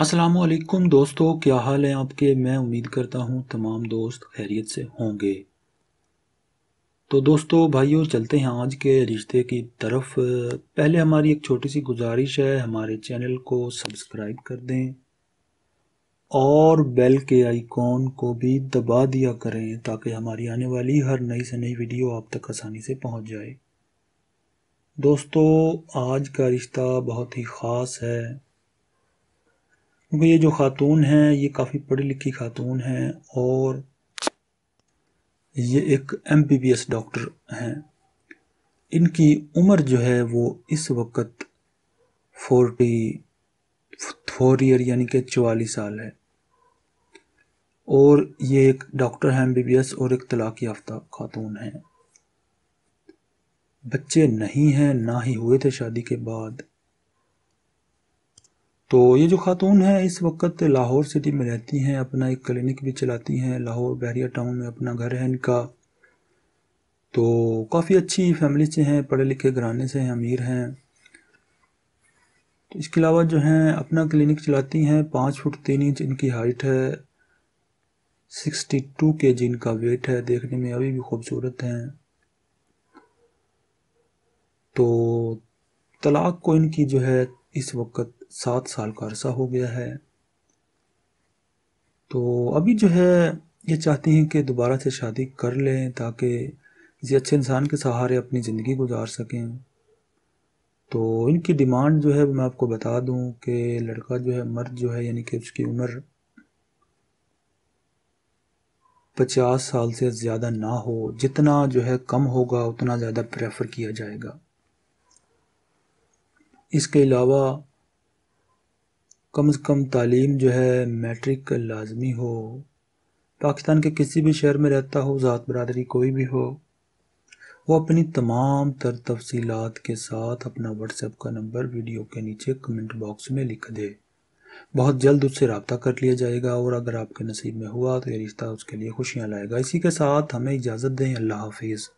असलकुम दोस्तों क्या हाल है आपके मैं उम्मीद करता हूँ तमाम दोस्त खैरियत से होंगे तो दोस्तों भाइयों चलते हैं आज के रिश्ते की तरफ पहले हमारी एक छोटी सी गुजारिश है हमारे चैनल को सब्सक्राइब कर दें और बेल के आइकॉन को भी दबा दिया करें ताकि हमारी आने वाली हर नई से नई वीडियो आप तक आसानी से पहुँच जाए दोस्तों आज का रिश्ता बहुत ही ख़ास है क्योंकि ये जो ख़ातून हैं ये काफ़ी पढ़ी लिखी ख़ातून हैं और ये एक M B B S doctor हैं इनकी उम्र जो है वो इस वक्त फोर्टी फोर ईयर यानी कि चवालीस साल है और ये एक डॉक्टर हैं एम बी बी एस और एक तलाक याफ्ता खातून हैं बच्चे नहीं हैं ना ही हुए थे शादी के बाद तो ये जो खातून है इस वक्त लाहौर सिटी में रहती हैं अपना एक क्लिनिक भी चलाती हैं लाहौर बहरिया टाउन में अपना घर है इनका तो काफ़ी अच्छी फैमिली से हैं पढ़े लिखे घराने से हैं अमीर हैं तो इसके अलावा जो हैं अपना क्लिनिक चलाती हैं पाँच फुट तीन इंच इनकी हाइट है सिक्सटी टू के जी इनका वेट है देखने में अभी भी खूबसूरत हैं तो तलाक को इनकी जो है इस वक्त सात साल का अरसा हो गया है तो अभी जो है ये चाहती हैं कि दोबारा से शादी कर लें ताकि किसी अच्छे इंसान के सहारे अपनी ज़िंदगी गुजार सकें तो इनकी डिमांड जो है मैं आपको बता दूं कि लड़का जो है मर्द जो है यानी कि उसकी उम्र पचास साल से ज़्यादा ना हो जितना जो है कम होगा उतना ज़्यादा प्रेफर किया जाएगा इसके अलावा कम से कम तालीम जो है मैट्रिक लाजमी हो पाकिस्तान के किसी भी शहर में रहता हो ज़ात बरदरी कोई भी हो वो अपनी तमाम तर तफसीत के साथ अपना व्हाट्सएप का नंबर वीडियो के नीचे कमेंट बॉक्स में लिख दे बहुत जल्द उससे रबता कर लिया जाएगा और अगर आपके नसीब में हुआ तो ये रिश्ता उसके लिए खुशियाँ लाएगा इसी के साथ हमें इजाज़त दें अल्लाह हाफिज़